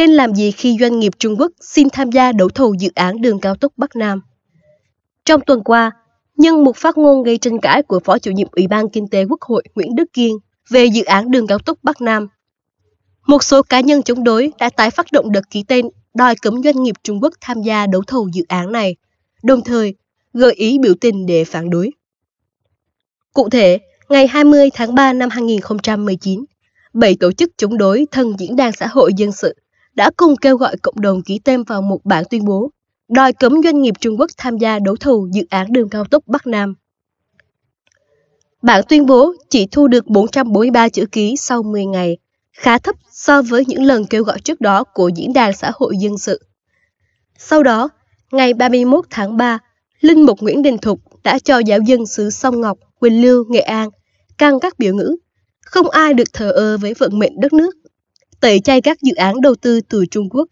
Nên làm gì khi doanh nghiệp Trung Quốc xin tham gia đấu thầu dự án đường cao tốc Bắc Nam? Trong tuần qua, nhân một phát ngôn gây tranh cãi của Phó chủ nhiệm Ủy ban Kinh tế Quốc hội Nguyễn Đức Kiên về dự án đường cao tốc Bắc Nam, một số cá nhân chống đối đã tái phát động đợt ký tên đòi cấm doanh nghiệp Trung Quốc tham gia đấu thầu dự án này, đồng thời gợi ý biểu tình để phản đối. Cụ thể, ngày 20 tháng 3 năm 2019, bảy tổ chức chống đối thân Diễn đàn Xã hội Dân sự đã cùng kêu gọi cộng đồng ký tên vào một bản tuyên bố đòi cấm doanh nghiệp Trung Quốc tham gia đấu thầu dự án đường cao tốc Bắc Nam. Bản tuyên bố chỉ thu được 443 chữ ký sau 10 ngày, khá thấp so với những lần kêu gọi trước đó của Diễn đàn Xã hội Dân sự. Sau đó, ngày 31 tháng 3, Linh Mục Nguyễn Đình Thục đã cho giáo dân xứ Sông Ngọc, Quỳnh Lưu, Nghệ An căng các biểu ngữ. Không ai được thờ ơ với vận mệnh đất nước tẩy chay các dự án đầu tư từ Trung Quốc.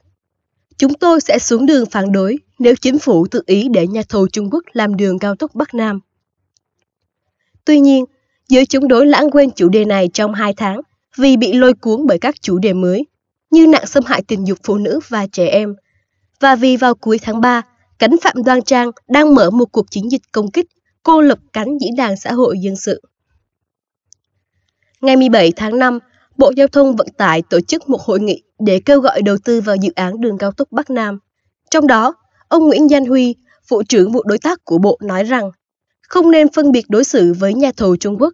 Chúng tôi sẽ xuống đường phản đối nếu chính phủ tự ý để nhà thầu Trung Quốc làm đường cao tốc Bắc Nam. Tuy nhiên, giới chống đối lãng quên chủ đề này trong hai tháng vì bị lôi cuốn bởi các chủ đề mới như nạn xâm hại tình dục phụ nữ và trẻ em. Và vì vào cuối tháng 3, cánh Phạm Đoan Trang đang mở một cuộc chiến dịch công kích cô lập cánh diễn đàn xã hội dân sự. Ngày 17 tháng 5, Bộ Giao thông Vận tải tổ chức một hội nghị để kêu gọi đầu tư vào dự án đường cao tốc Bắc Nam. Trong đó, ông Nguyễn Danh Huy, Vụ trưởng Vụ Đối tác của Bộ nói rằng không nên phân biệt đối xử với nhà thầu Trung Quốc.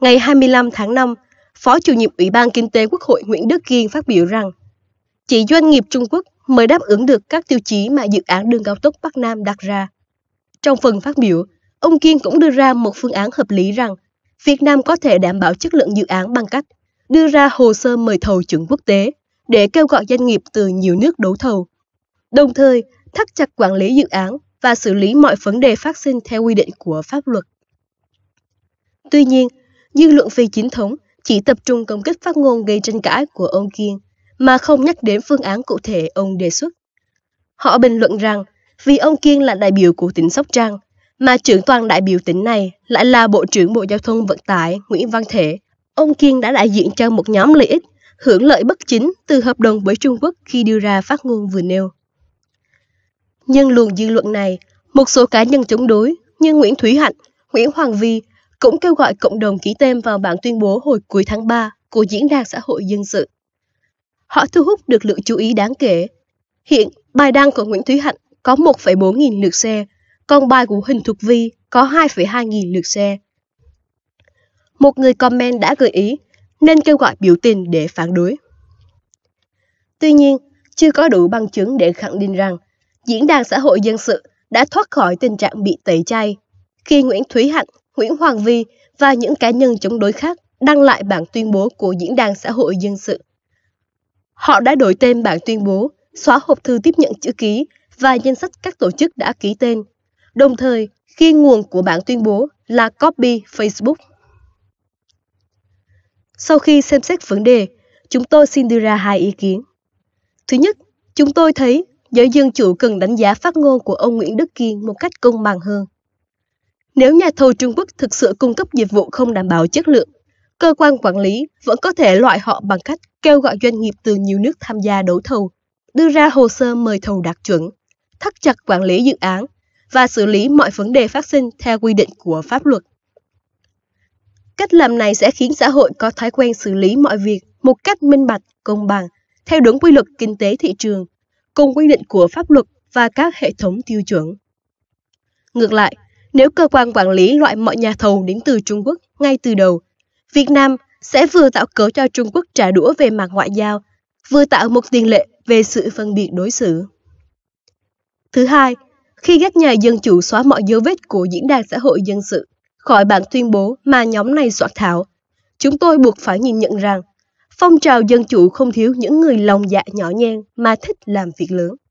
Ngày 25 tháng 5, Phó chủ nhiệm Ủy ban Kinh tế Quốc hội Nguyễn Đức Kiên phát biểu rằng chỉ doanh nghiệp Trung Quốc mới đáp ứng được các tiêu chí mà dự án đường cao tốc Bắc Nam đặt ra. Trong phần phát biểu, ông Kiên cũng đưa ra một phương án hợp lý rằng Việt Nam có thể đảm bảo chất lượng dự án bằng cách đưa ra hồ sơ mời thầu chuẩn quốc tế để kêu gọi doanh nghiệp từ nhiều nước đấu thầu. Đồng thời, thắt chặt quản lý dự án và xử lý mọi vấn đề phát sinh theo quy định của pháp luật. Tuy nhiên, dư luận phi chính thống chỉ tập trung công kích phát ngôn gây tranh cãi của ông Kiên mà không nhắc đến phương án cụ thể ông đề xuất. Họ bình luận rằng vì ông Kiên là đại biểu của tỉnh Sóc Trăng mà trưởng toàn đại biểu tỉnh này lại là Bộ trưởng Bộ Giao thông Vận tải Nguyễn Văn Thể. Ông Kiên đã đại diện cho một nhóm lợi ích hưởng lợi bất chính từ hợp đồng với Trung Quốc khi đưa ra phát ngôn vừa nêu. Nhân luồng dư luận này, một số cá nhân chống đối như Nguyễn Thúy Hạnh, Nguyễn Hoàng Vi cũng kêu gọi cộng đồng ký tên vào bản tuyên bố hồi cuối tháng 3 của Diễn đàn Xã hội Dân sự. Họ thu hút được lượng chú ý đáng kể. Hiện, bài đăng của Nguyễn Thúy Hạnh có 1,4 nghìn lượt xe Vòng bài của Huỳnh Thục Vi có 2,2 nghìn lượt xe. Một người comment đã gợi ý nên kêu gọi biểu tình để phản đối. Tuy nhiên, chưa có đủ bằng chứng để khẳng định rằng diễn đàn xã hội dân sự đã thoát khỏi tình trạng bị tẩy chay khi Nguyễn Thúy Hạnh, Nguyễn Hoàng Vi và những cá nhân chống đối khác đăng lại bản tuyên bố của Diễn đàn Xã hội Dân sự. Họ đã đổi tên bản tuyên bố, xóa hộp thư tiếp nhận chữ ký và danh sách các tổ chức đã ký tên đồng thời khi nguồn của bản tuyên bố là copy Facebook. Sau khi xem xét vấn đề, chúng tôi xin đưa ra hai ý kiến. Thứ nhất, chúng tôi thấy giới dân chủ cần đánh giá phát ngôn của ông Nguyễn Đức Kiên một cách công bằng hơn. Nếu nhà thầu Trung Quốc thực sự cung cấp dịch vụ không đảm bảo chất lượng, cơ quan quản lý vẫn có thể loại họ bằng cách kêu gọi doanh nghiệp từ nhiều nước tham gia đấu thầu, đưa ra hồ sơ mời thầu đạt chuẩn, thắt chặt quản lý dự án và xử lý mọi vấn đề phát sinh theo quy định của pháp luật. Cách làm này sẽ khiến xã hội có thói quen xử lý mọi việc một cách minh bạch, công bằng, theo đúng quy luật kinh tế thị trường, cùng quy định của pháp luật và các hệ thống tiêu chuẩn. Ngược lại, nếu cơ quan quản lý loại mọi nhà thầu đến từ Trung Quốc ngay từ đầu, Việt Nam sẽ vừa tạo cớ cho Trung Quốc trả đũa về mặt ngoại giao, vừa tạo một tiền lệ về sự phân biệt đối xử. Thứ hai, khi các nhà dân chủ xóa mọi dấu vết của diễn đàn xã hội dân sự khỏi bản tuyên bố mà nhóm này soạn thảo. Chúng tôi buộc phải nhìn nhận rằng phong trào dân chủ không thiếu những người lòng dạ nhỏ nhen mà thích làm việc lớn.